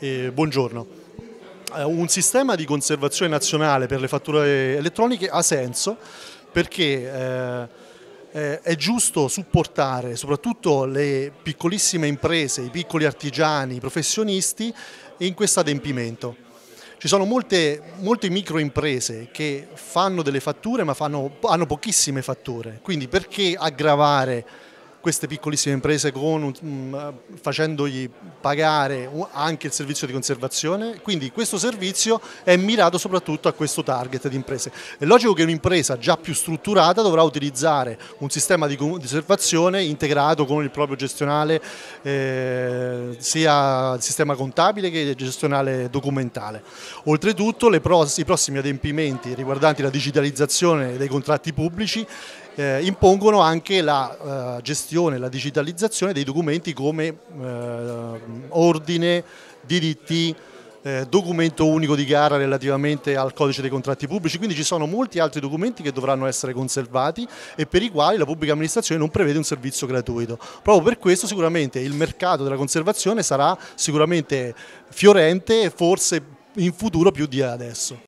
Eh, buongiorno. Eh, un sistema di conservazione nazionale per le fatture elettroniche ha senso perché eh, eh, è giusto supportare soprattutto le piccolissime imprese, i piccoli artigiani, i professionisti in questo adempimento. Ci sono molte, molte imprese che fanno delle fatture ma fanno, hanno pochissime fatture, quindi perché aggravare queste piccolissime imprese con, mh, mm, facendogli pagare anche il servizio di conservazione, quindi questo servizio è mirato soprattutto a questo target di imprese. È logico che un'impresa già più strutturata dovrà utilizzare un sistema di conservazione integrato con il proprio gestionale eh, sia il sistema contabile che il gestionale documentale. Oltretutto i prossimi adempimenti riguardanti la digitalizzazione dei contratti pubblici eh, impongono anche la eh, gestione, la digitalizzazione dei documenti come eh, ordine, diritti, eh, documento unico di gara relativamente al codice dei contratti pubblici, quindi ci sono molti altri documenti che dovranno essere conservati e per i quali la pubblica amministrazione non prevede un servizio gratuito. Proprio per questo sicuramente il mercato della conservazione sarà sicuramente fiorente e forse in futuro più di adesso.